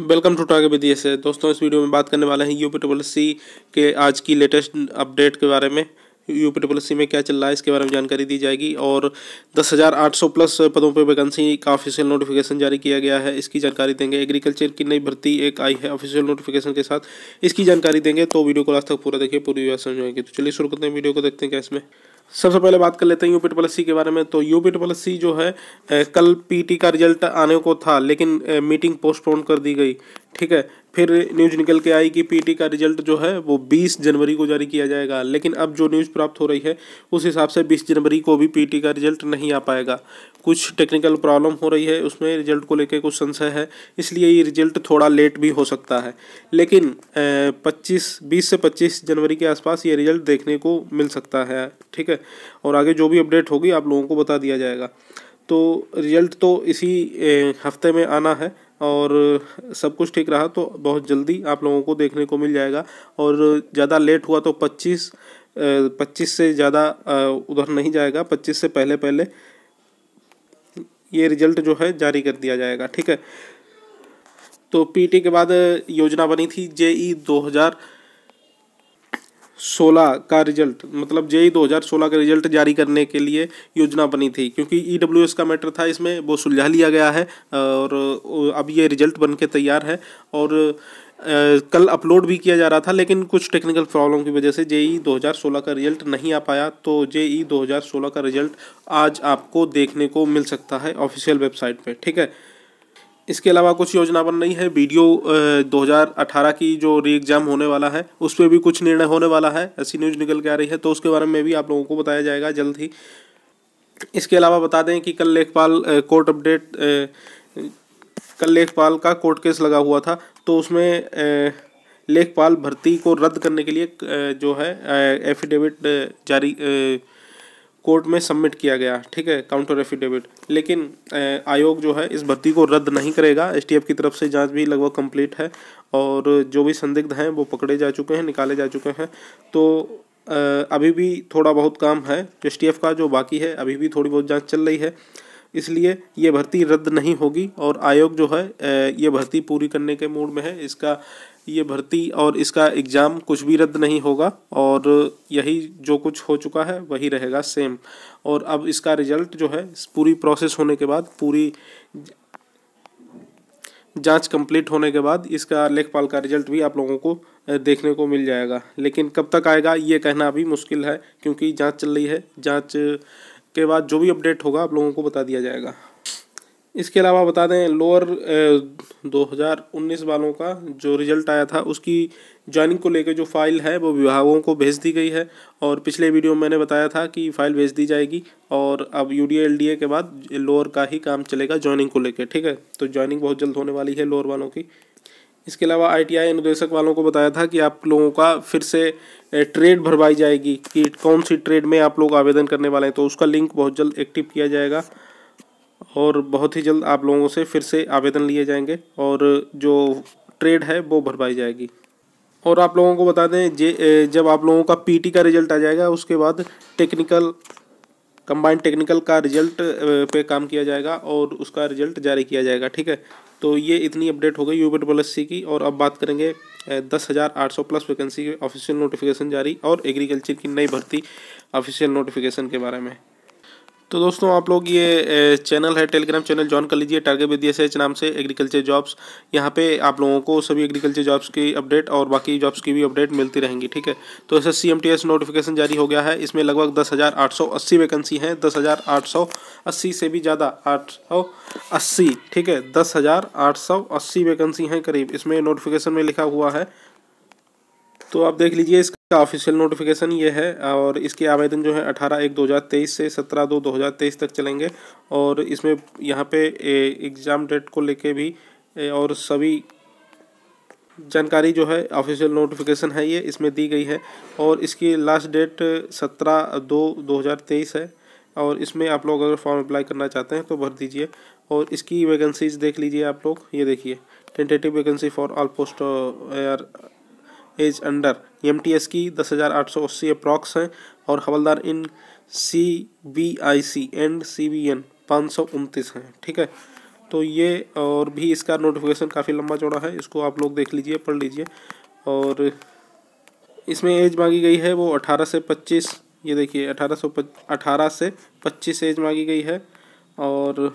welcome to टागे with से दोस्तों इस वीडियो में बात करने वाले हैं यू पी डबल सी के आज की लेटेस्ट अपडेट के बारे में यू पी डबल सी में क्या चल रहा है इसके बारे में जानकारी दी जाएगी और दस हज़ार आठ सौ प्लस पदों पर वैकेंसी का ऑफिशियल नोटिफिकेशन जारी किया गया है इसकी जानकारी देंगे एग्रीकल्चर की नई भर्ती एक आई है ऑफिशियल नोटिफिकेशन के साथ इसकी जानकारी देंगे तो वीडियो को लास्ट तक पूरा देखिए पूरी व्यवस्था समझ आएगी तो चलिए शुरू करते हैं वीडियो को देखते हैं क्या इसमें सबसे पहले बात कर लेते हैं यूपी ट्रिपल के बारे में तो यूपी ट्रिपल जो है कल पीटी का रिजल्ट आने को था लेकिन मीटिंग पोस्टपोन कर दी गई ठीक है फिर न्यूज निकल के आई कि पीटी का रिजल्ट जो है वो 20 जनवरी को जारी किया जाएगा लेकिन अब जो न्यूज़ प्राप्त हो रही है उस हिसाब से 20 जनवरी को भी पीटी का रिजल्ट नहीं आ पाएगा कुछ टेक्निकल प्रॉब्लम हो रही है उसमें रिजल्ट को लेकर कुछ संशय है इसलिए ये रिजल्ट थोड़ा लेट भी हो सकता है लेकिन पच्चीस बीस से पच्चीस जनवरी के आसपास ये रिजल्ट देखने को मिल सकता है ठीक है और आगे जो भी अपडेट होगी आप लोगों को बता दिया जाएगा तो रिजल्ट तो इसी हफ्ते में आना है और सब कुछ ठीक रहा तो बहुत जल्दी आप लोगों को देखने को मिल जाएगा और ज़्यादा लेट हुआ तो पच्चीस पच्चीस से ज़्यादा उधर नहीं जाएगा पच्चीस से पहले पहले ये रिजल्ट जो है जारी कर दिया जाएगा ठीक है तो पीटी के बाद योजना बनी थी जेई 2000 सोलह का रिजल्ट मतलब हज़ार 2016 का रिजल्ट जारी करने के लिए योजना बनी थी क्योंकि ई e का मैटर था इसमें वो सुलझा लिया गया है और अब ये रिजल्ट बन के तैयार है और कल अपलोड भी किया जा रहा था लेकिन कुछ टेक्निकल प्रॉब्लम की वजह से हजार 2016 का रिजल्ट नहीं आ पाया तो हजार 2016 का रिजल्ट आज आपको देखने को मिल सकता है ऑफिशियल वेबसाइट पर ठीक है इसके अलावा कुछ योजना बन रही है वीडियो 2018 की जो री एग्ज़ाम होने वाला है उस पर भी कुछ निर्णय होने वाला है ऐसी न्यूज़ निकल के आ रही है तो उसके बारे में भी आप लोगों को बताया जाएगा जल्द ही इसके अलावा बता दें कि कल लेखपाल कोर्ट अपडेट कल लेखपाल का कोर्ट केस लगा हुआ था तो उसमें लेखपाल भर्ती को रद्द करने के लिए जो है एफिडेविट जारी कोर्ट में सबमिट किया गया ठीक है काउंटर एफिडेविट लेकिन आयोग जो है इस भर्ती को रद्द नहीं करेगा एसटीएफ की तरफ से जांच भी लगभग कंप्लीट है और जो भी संदिग्ध हैं वो पकड़े जा चुके हैं निकाले जा चुके हैं तो अभी भी थोड़ा बहुत काम है एस का जो बाकी है अभी भी थोड़ी बहुत जाँच चल रही है इसलिए ये भर्ती रद्द नहीं होगी और आयोग जो है ये भर्ती पूरी करने के मूड में है इसका ये भर्ती और इसका एग्ज़ाम कुछ भी रद्द नहीं होगा और यही जो कुछ हो चुका है वही रहेगा सेम और अब इसका रिजल्ट जो है पूरी प्रोसेस होने के बाद पूरी जांच कंप्लीट होने के बाद इसका लेखपाल का रिजल्ट भी आप लोगों को देखने को मिल जाएगा लेकिन कब तक आएगा ये कहना भी मुश्किल है क्योंकि जाँच चल रही है जाँच के बाद जो भी अपडेट होगा आप लोगों को बता दिया जाएगा इसके अलावा बता दें लोअर 2019 वालों का जो रिजल्ट आया था उसकी ज्वाइनिंग को लेकर जो फाइल है वो विभागों को भेज दी गई है और पिछले वीडियो में मैंने बताया था कि फाइल भेज दी जाएगी और अब यू डी के बाद लोअर का ही काम चलेगा ज्वाइनिंग को लेकर ठीक है तो ज्वाइनिंग बहुत जल्द होने वाली है लोअर वालों की इसके अलावा आईटीआई निदेशक वालों को बताया था कि आप लोगों का फिर से ट्रेड भरवाई जाएगी कि कौन सी ट्रेड में आप लोग आवेदन करने वाले हैं तो उसका लिंक बहुत जल्द एक्टिव किया जाएगा और बहुत ही जल्द आप लोगों से फिर से आवेदन लिए जाएंगे और जो ट्रेड है वो भरवाई जाएगी और आप लोगों को बता दें जे जब आप लोगों का पीटी का रिजल्ट आ जाएगा उसके बाद टेक्निकल कंबाइंड टेक्निकल का रिजल्ट पे काम किया जाएगा और उसका रिजल्ट जारी किया जाएगा ठीक है तो ये इतनी अपडेट हो गई यू डबल की और अब बात करेंगे दस हज़ार आठ सौ प्लस वैकेंसी के ऑफिशियल नोटिफिकेशन जारी और एग्रीकल्चर की नई भर्ती ऑफिशियल नोटिफिकेशन के बारे में तो दोस्तों आप लोग ये चैनल है टेलीग्राम चैनल ज्वाइन कर लीजिए टारगेट विद एस नाम से एग्रीकल्चर जॉब्स यहाँ पे आप लोगों को सभी एग्रीकल्चर जॉब्स की अपडेट और बाकी जॉब्स की भी अपडेट मिलती रहेंगी ठीक है तो ऐसा C M T S notification जारी हो गया है इसमें लगभग दस हज़ार आठ सौ अस्सी वैकेंसी हैं दस हज़ार आठ सौ अस्सी से भी ज़्यादा आठ सौ अस्सी ठीक है दस हज़ार आठ सौ अस्सी वैकेंसी हैं करीब इसमें नोटिफिकेशन में लिखा हुआ है तो आप देख लीजिए इसका का ऑफिशियल नोटिफिकेशन ये है और इसके आवेदन जो है 18 एक 2023 से 17 दो 2023 तक चलेंगे और इसमें यहाँ पे एग्ज़ाम डेट को लेके भी और सभी जानकारी जो है ऑफिशियल नोटिफिकेशन है ये इसमें दी गई है और इसकी लास्ट डेट 17 दो 2023 है और इसमें आप लोग अगर फॉर्म अप्लाई करना चाहते हैं तो भर दीजिए और इसकी वैकेंसीज देख लीजिए आप लोग ये देखिए tentative vacancy for all post age under M e की दस हज़ार आठ सौ अस्सी अप्रॉक्स हैं और हवलदार in C B I C and C B N पाँच सौ उनतीस हैं ठीक है तो ये और भी इसका नोटिफिकेशन काफ़ी लंबा चौड़ा है इसको आप लोग देख लीजिए पढ़ लीजिए और इसमें एज मांगी गई है वो अठारह से पच्चीस ये देखिए अठारह सौ अठारह से पच्चीस एज मांगी गई है और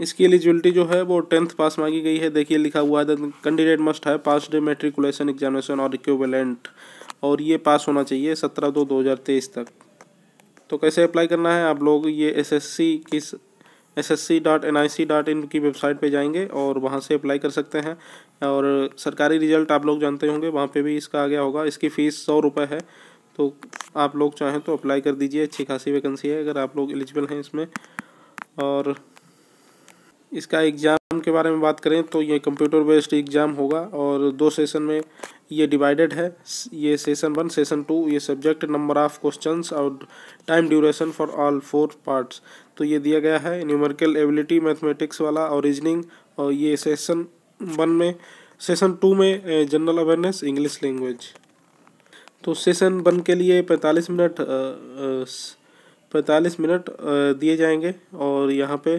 इसकी एलिजिबिलिटी जो है वो टेंथ पास मांगी गई है देखिए लिखा हुआ है candidate must have pass the matriculation examination or equivalent और ये पास होना चाहिए सत्रह दो दो हज़ार तेईस तक तो कैसे अप्लाई करना है आप लोग ये एस एस सी किस S S C dot N I C dot in की वेबसाइट पे जाएंगे और वहाँ से अप्लाई कर सकते हैं और सरकारी रिजल्ट आप लोग जानते होंगे वहाँ पे भी इसका आ गया होगा इसकी फ़ीस सौ रुपये है तो आप लोग चाहें तो अप्लाई कर दीजिए अच्छी खासी वैकेंसी है अगर आप लोग एलिजिबल हैं इसमें और इसका एग्ज़ाम के बारे में बात करें तो ये कंप्यूटर बेस्ड एग्ज़ाम होगा और दो सेशन में ये डिवाइडेड है ये सेशन वन सेशन टू ये सब्जेक्ट नंबर ऑफ क्वेश्चंस और time duration for all four parts तो ये दिया गया है न्यूमेरिकल एबिलिटी मैथमेटिक्स वाला और रीजनिंग और ये सेशन वन में सेशन टू में जनरल अवेयरनेस इंग्लिश लैंग्वेज तो सेशन वन के लिए पैंतालीस मिनट पैंतालीस मिनट दिए जाएंगे और यहाँ पे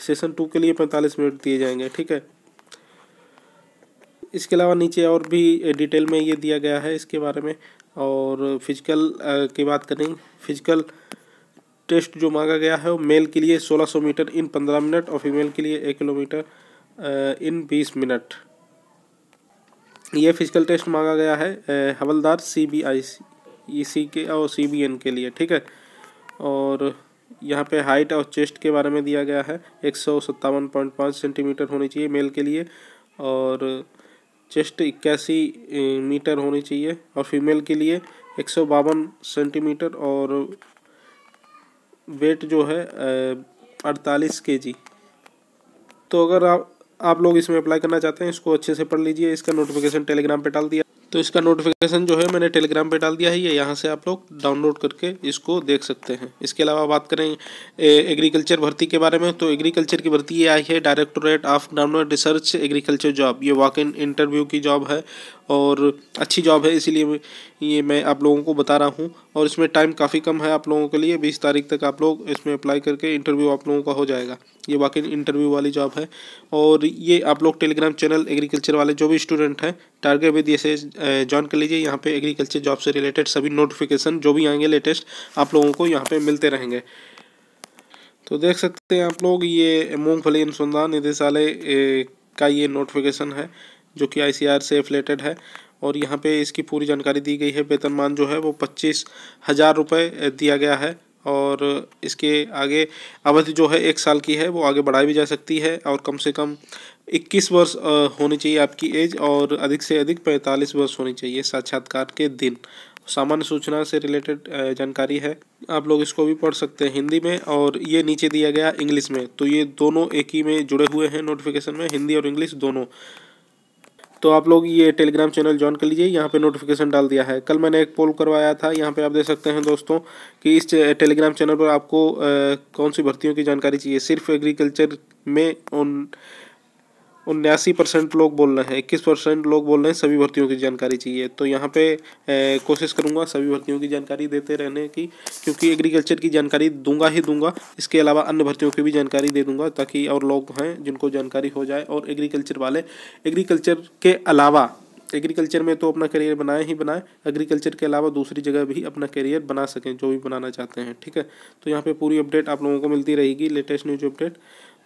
सेशन टू के लिए पैंतालीस मिनट दिए जाएंगे ठीक है इसके अलावा नीचे और भी डिटेल में ये दिया गया है इसके बारे में और फिजिकल की बात करें फिजिकल टेस्ट जो मांगा गया है वो मेल के लिए 1600 मीटर इन 15 मिनट और फीमेल के लिए एक किलोमीटर इन 20 मिनट ये फिजिकल टेस्ट मांगा गया है हवलदार सी बी आई सी के और सी बी एन के लिए ठीक है और यहाँ पे हाइट और चेस्ट के बारे में दिया गया है एक सौ सत्तावन पॉइंट पाँच सेंटीमीटर होनी चाहिए मेल के लिए और चेस्ट इक्यासी मीटर होनी चाहिए और फीमेल के लिए एक सौ बावन सेंटीमीटर और वेट जो है अड़तालीस के जी तो अगर आप आप लोग इसमें अप्लाई करना चाहते हैं इसको अच्छे से पढ़ लीजिए इसका नोटिफिकेशन टेलीग्राम पे डाल दिया तो इसका नोटिफिकेशन जो है मैंने टेलीग्राम पे डाल दिया है ये यहाँ से आप लोग डाउनलोड करके इसको देख सकते हैं इसके अलावा बात करें एग्रीकल्चर भर्ती के बारे में तो एग्रीकल्चर की भर्ती ये आई है डायरेक्टोरेट ऑफ डाउनलोड रिसर्च एग्रीकल्चर जॉब ये वॉक इन इंटरव्यू की जॉब है और अच्छी जॉब है इसीलिए ये मैं आप लोगों को बता रहा हूँ और इसमें टाइम काफ़ी कम है आप लोगों के लिए बीस तारीख तक आप लोग इसमें अप्लाई करके इंटरव्यू आप लोगों का हो जाएगा ये बाकी इंटरव्यू वाली जॉब है और ये आप लोग टेलीग्राम चैनल एग्रीकल्चर वाले जो भी स्टूडेंट हैं टारगेट विद इसे ज्वाइन कर लीजिए यहाँ पे एग्रीकल्चर जॉब से रिलेटेड सभी नोटिफिकेशन जो भी आएंगे लेटेस्ट आप लोगों को यहाँ पे मिलते रहेंगे तो देख सकते हैं आप लोग ये मूंगफली अनुसंधान निदेशालय का ये नोटिफिकेशन है जो कि आई से रिलेटेड है और यहाँ पे इसकी पूरी जानकारी दी गई है वेतनमान जो है वो पच्चीस हज़ार रुपये दिया गया है और इसके आगे अवधि जो है एक साल की है वो आगे बढ़ाई भी जा सकती है और कम से कम इक्कीस वर्ष होनी चाहिए आपकी एज और अधिक से अधिक पैंतालीस वर्ष होनी चाहिए साक्षात्कार के दिन सामान्य सूचना से रिलेटेड जानकारी है आप लोग इसको भी पढ़ सकते हैं हिंदी में और ये नीचे दिया गया इंग्लिश में तो ये दोनों एक ही में जुड़े हुए हैं नोटिफिकेशन में हिंदी और इंग्लिश दोनों तो आप लोग ये टेलीग्राम चैनल ज्वाइन कर लीजिए यहाँ पे नोटिफिकेशन डाल दिया है कल मैंने एक पोल करवाया था यहाँ पे आप देख सकते हैं दोस्तों कि इस टेलीग्राम चैनल पर आपको आ, कौन सी भर्तियों की जानकारी चाहिए सिर्फ एग्रीकल्चर में उन उन्यासी परसेंट लोग बोल रहे हैं इक्कीस परसेंट लोग बोल रहे हैं सभी भर्तियों की जानकारी चाहिए तो यहाँ पे कोशिश करूँगा सभी भर्तियों की जानकारी देते रहने की क्योंकि एग्रीकल्चर की जानकारी दूंगा ही दूंगा इसके अलावा अन्य भर्तियों की भी जानकारी दे दूंगा ताकि और लोग हैं जिनको जानकारी हो जाए और एग्रीकल्चर वाले एग्रीकल्चर के अलावा एग्रीकल्चर में तो अपना करियर बनाए ही बनाए एग्रीकल्चर के अलावा दूसरी जगह भी अपना करियर बना सकें जो भी बनाना चाहते हैं ठीक है तो यहाँ पर पूरी अपडेट आप लोगों को मिलती रहेगी लेटेस्ट न्यूज अपडेट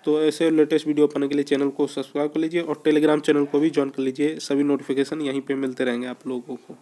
तो ऐसे लेटेस्ट वीडियो पाने के लिए चैनल को सब्सक्राइब कर लीजिए और टेलीग्राम चैनल को भी ज्वाइन कर लीजिए सभी नोटिफिकेशन यहीं पे मिलते रहेंगे आप लोगों को